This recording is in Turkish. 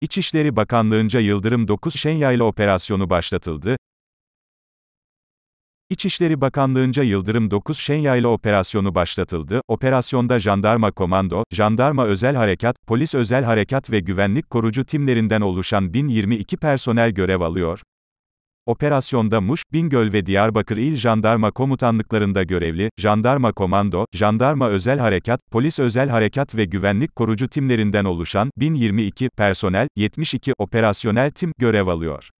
İçişleri Bakanlığı'nca Yıldırım 9 Şenyayla operasyonu başlatıldı. İçişleri Bakanlığı'nca Yıldırım 9 Şenyayla operasyonu başlatıldı. Operasyonda jandarma komando, jandarma özel harekat, polis özel harekat ve güvenlik korucu timlerinden oluşan 1022 personel görev alıyor. Operasyonda Muş, Bingöl ve Diyarbakır İl Jandarma Komutanlıklarında görevli, Jandarma Komando, Jandarma Özel Harekat, Polis Özel Harekat ve Güvenlik Korucu Timlerinden oluşan 1022 personel, 72 operasyonel tim görev alıyor.